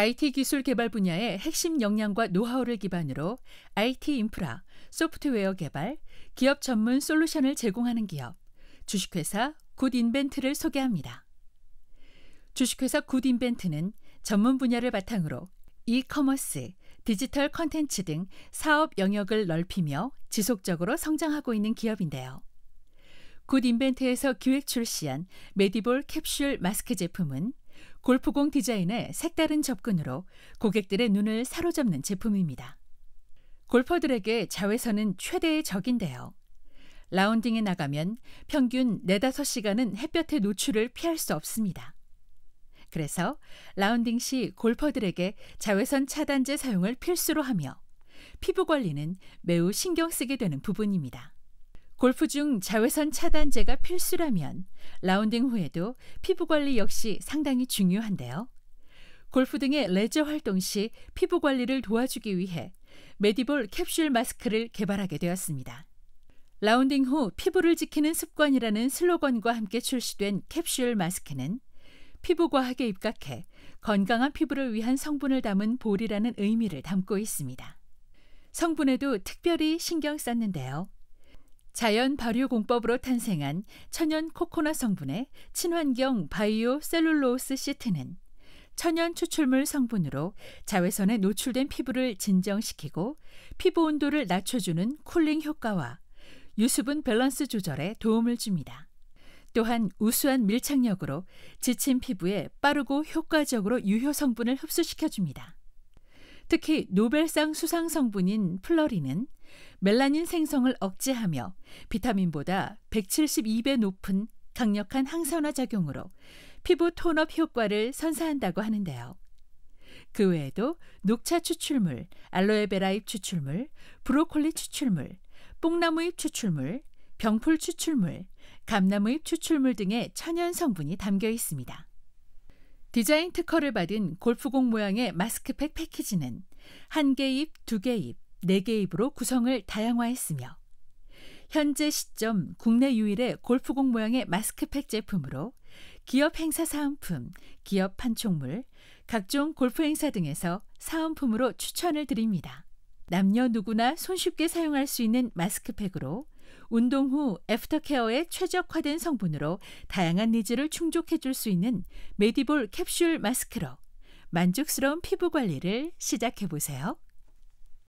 IT 기술 개발 분야의 핵심 역량과 노하우를 기반으로 IT 인프라, 소프트웨어 개발, 기업 전문 솔루션을 제공하는 기업, 주식회사 굿인벤트를 소개합니다. 주식회사 굿인벤트는 전문 분야를 바탕으로 이커머스, 디지털 컨텐츠 등 사업 영역을 넓히며 지속적으로 성장하고 있는 기업인데요. 굿인벤트에서 기획 출시한 메디볼 캡슐 마스크 제품은 골프공 디자인의 색다른 접근으로 고객들의 눈을 사로잡는 제품입니다. 골퍼들에게 자외선은 최대의 적인데요. 라운딩에 나가면 평균 4, 5시간은 햇볕의 노출을 피할 수 없습니다. 그래서 라운딩 시 골퍼들에게 자외선 차단제 사용을 필수로 하며 피부 관리는 매우 신경 쓰게 되는 부분입니다. 골프 중 자외선 차단제가 필수라면 라운딩 후에도 피부 관리 역시 상당히 중요한데요. 골프 등의 레저 활동 시 피부 관리를 도와주기 위해 메디볼 캡슐 마스크를 개발하게 되었습니다. 라운딩 후 피부를 지키는 습관이라는 슬로건과 함께 출시된 캡슐 마스크는 피부과학에 입각해 건강한 피부를 위한 성분을 담은 볼이라는 의미를 담고 있습니다. 성분에도 특별히 신경 썼는데요. 자연 발효 공법으로 탄생한 천연 코코넛 성분의 친환경 바이오 셀룰로스 우 시트는 천연 추출물 성분으로 자외선에 노출된 피부를 진정시키고 피부 온도를 낮춰주는 쿨링 효과와 유수분 밸런스 조절에 도움을 줍니다. 또한 우수한 밀착력으로 지친 피부에 빠르고 효과적으로 유효 성분을 흡수시켜줍니다. 특히 노벨상 수상 성분인 플러리는 멜라닌 생성을 억제하며 비타민보다 172배 높은 강력한 항산화 작용으로 피부 톤업 효과를 선사한다고 하는데요. 그 외에도 녹차 추출물, 알로에베라잎 추출물, 브로콜리 추출물, 뽕나무잎 추출물, 병풀 추출물, 감나무잎 추출물 등의 천연 성분이 담겨 있습니다. 디자인 특허를 받은 골프공 모양의 마스크팩 패키지는 한개 잎, 두개 잎, 4개 입으로 구성을 다양화했으며 현재 시점 국내 유일의 골프공 모양의 마스크팩 제품으로 기업 행사 사은품, 기업 판촉물, 각종 골프 행사 등에서 사은품으로 추천을 드립니다. 남녀 누구나 손쉽게 사용할 수 있는 마스크팩으로 운동 후 애프터케어에 최적화된 성분으로 다양한 니즈를 충족해 줄 수 있는 메디볼 캡슐 마스크로 만족스러운 피부 관리를 시작해 보세요.